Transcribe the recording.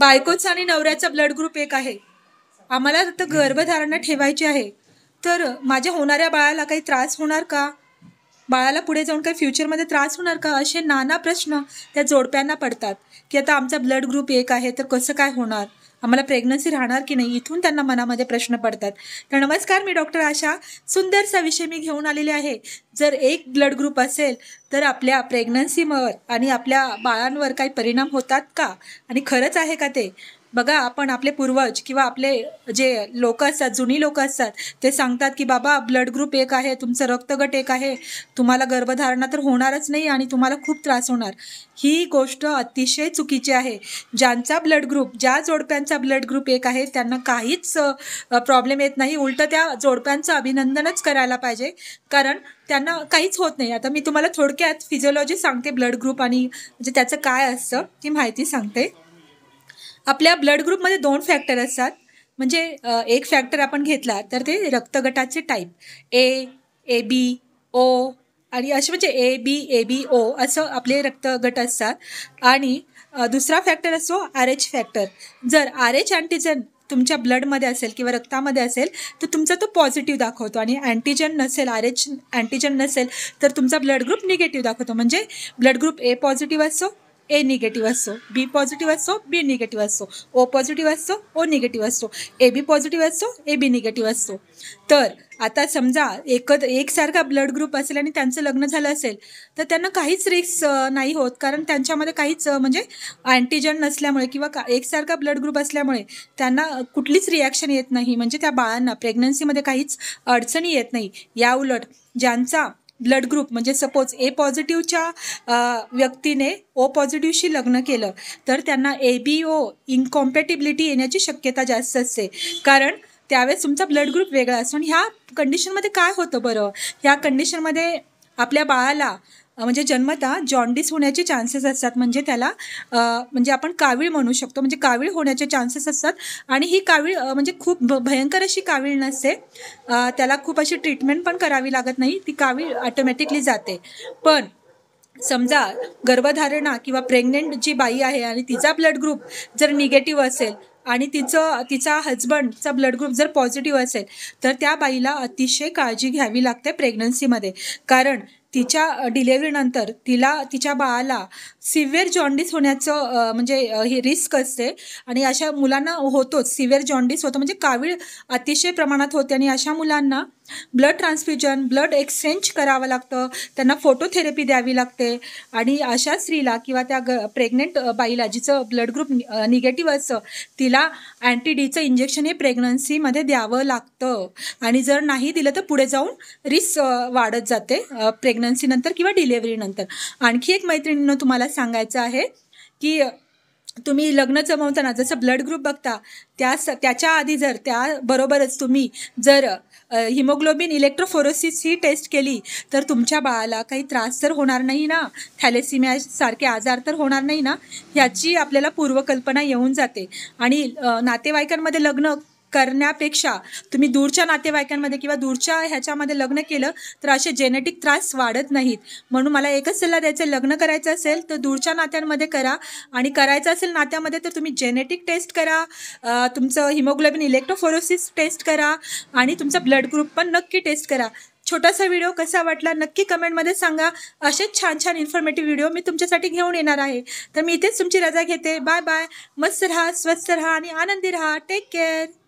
बायकोचा आणि नवऱ्याचा ब्लड ग्रुप एक आहे आम्हाला आता गर्भधारणा ठेवायची आहे तर माझ्या होणाऱ्या बाळाला काही त्रास होणार का बाळाला पुढे जाऊन काही फ्युचरमध्ये त्रास होणार का असे नाना प्रश्न त्या जोडप्यांना पडतात की आता आमचा ब्लड ग्रुप एक आहे तर कसं काय होणार आम्हाला प्रेग्नन्सी राहणार की नाही इथून त्यांना मनामध्ये प्रश्न पडतात तर नमस्कार मी डॉक्टर आशा सुंदरसा विषय मी घेऊन आलेले आहे जर एक ब्लड ग्रुप असेल तर आपल्या प्रेग्नन्सीवर आणि आपल्या बाळांवर काही परिणाम होतात का आणि खरंच आहे का ते बघा आपण आपले पूर्वज किंवा आपले जे लोक असतात जुनी लोक असतात ते सांगतात की बाबा ब्लड ग्रुप एक आहे तुमचं रक्तगट एक आहे तुम्हाला गर्भधारणा तर होणारच नाही आणि तुम्हाला खूप त्रास होणार ही गोष्ट अतिशय चुकीची आहे ज्यांचा ब्लड ग्रुप ज्या जोडप्यांचा ब्लड ग्रुप एक आहे त्यांना काहीच प्रॉब्लेम येत नाही उलटं त्या जोडप्यांचं अभिनंदनच करायला पाहिजे कारण त्यांना काहीच होत नाही आता मी तुम्हाला थोडक्यात फिजिओलॉजी सांगते ब्लड ग्रुप आणि म्हणजे त्याचं काय असतं ती माहिती सांगते आपल्या ब्लड ग्रुपमध्ये दोन फॅक्टर असतात म्हणजे एक फॅक्टर आपण घेतला तर ते रक्तगटाचे type A A B O आणि असे म्हणजे A B A B O असं आपले रक्तगट असतात आणि दुसरा फॅक्टर असतो आर एच फॅक्टर जर आर एच अँटीजन तुमच्या ब्लडमध्ये असेल किंवा रक्तामध्ये असेल तर तुमचा तो पॉझिटिव्ह दाखवतो आणि अँटीजन नसेल आर एच अँटीजन नसेल तर तुमचा ब्लड ग्रुप निगेटिव्ह दाखवतो म्हणजे ब्लड ग्रुप ए पॉझिटिव्ह असतो ए निगेटिव्ह असतो बी पॉझिटिव्ह असतो बी निगेटिव्ह असतो ओ पॉझिटिव्ह असतो ओ निगेटिव्ह असतो ए बी पॉझिटिव्ह असतो ए बी निगेटिव्ह असतो तर आता समजा एकत्र एकसारखा ब्लड ग्रुप असेल आणि त्यांचं लग्न झालं असेल तर त्यांना काहीच रिस्क नाही होत कारण त्यांच्यामध्ये काहीच म्हणजे अँटीजन नसल्यामुळे किंवा का एकसारखा ब्लड ग्रुप असल्यामुळे त्यांना कुठलीच रिॲक्शन येत नाही म्हणजे त्या बाळांना प्रेग्नन्सीमध्ये काहीच अडचणी येत नाही या उलट ज्यांचा ब्लड ग्रुप म्हणजे सपोज ए पॉझिटिव्हच्या व्यक्तीने ओ पॉझिटिव्हशी लग्न केलं तर त्यांना ए बी ओ इनकॉम्पॅटिबिलिटी येण्याची शक्यता जास्त असते कारण त्यावेळेस तुमचा ब्लड ग्रुप वेगळा असतो आणि ह्या कंडिशनमध्ये काय होतं बरं ह्या कंडिशनमध्ये आपल्या बाळाला म्हणजे जन्मता जॉन्डिस होण्याचे चान्सेस असतात म्हणजे त्याला म्हणजे आपण कावीळ म्हणू शकतो म्हणजे कावीळ होण्याचे चान्सेस असतात आणि ही कावीळ म्हणजे खूप भयंकर अशी कावीळ नसते त्याला खूप अशी ट्रीटमेंट पण करावी लागत नाही ती कावीळ ऑटोमॅटिकली जाते पण समजा गर्भधारणा किंवा प्रेग्नेंट जी बाई आहे आणि तिचा ब्लड ग्रुप जर निगेटिव्ह असेल आणि तिचं तिचा हजबंडचा ब्लड ग्रुप जर पॉझिटिव्ह असेल तर त्या बाईला अतिशय काळजी घ्यावी लागते प्रेग्नन्सीमध्ये कारण तिच्या डिलेवरीनंतर तिला तिच्या बाळाला सिव्हिअर जॉन्डिस होण्याचं म्हणजे हे रिस्क असते आणि अशा मुलांना होतोच सिव्हिअर जॉन्डिस होतं म्हणजे कावीळ अतिशय प्रमाणात होते आणि अशा मुलांना ब्लड ट्रान्सफ्युजन ब्लड एक्सचेंज करावं लागतं त्यांना फोटोथेरपी द्यावी लागते आणि अशा स्त्रीला किंवा त्या ग प्रेग्नेंट बाईला जिचं ब्लड ग्रुप निगेटिव्ह असतं तिला अँटीडीचं इंजेक्शन हे प्रेग्नन्सीमध्ये द्यावं लागतं आणि जर नाही दिलं तर पुढे जाऊन रिस्क वाढत जाते प्रेग्नन्सीनंतर किंवा डिलेवरीनंतर आणखी एक मैत्रिणीनं तुम्हाला सांगायचं आहे की तुम्ही लग्न जमवताना जसं ब्लड ग्रुप बघता त्या स त्याच्या आधी जर त्याबरोबरच तुम्ही जर हिमोग्लोबिन इलेक्ट्रोफोरोसिस ही टेस्ट केली तर तुमच्या बाळाला काही त्रास तर होणार नाही ना सारखे आजार तर होणार नाही ना ह्याची आपल्याला पूर्वकल्पना येऊन जाते आणि नातेवाईकांमध्ये लग्न करण्यापेक्षा तुम्ही दूरच्या नातेवाईकांमध्ये किंवा दूरच्या ह्याच्यामध्ये लग्न केलं तर असे जेनेटिक त्रास वाढत नाहीत म्हणून मला एकच सल्ला द्यायचा लग्न करायचं असेल तर दूरच्या नात्यांमध्ये करा आणि करायचं असेल नात्यामध्ये तर तुम्ही जेनेटिक टेस्ट करा तुमचं हिमोग्लोबिन इलेक्ट्रोफोरोसिस टेस्ट करा आणि तुमचा ब्लड ग्रुप पण नक्की टेस्ट करा छोटासा व्हिडिओ कसा वाटला नक्की कमेंटमध्ये सांगा असेच छान छान इन्फॉर्मेटिव्ह व्हिडिओ मी तुमच्यासाठी घेऊन येणार आहे तर मी इथेच तुमची रजा घेते बाय बाय मस्त राहा स्वस्थ राहा आणि आनंदी राहा टेक केअर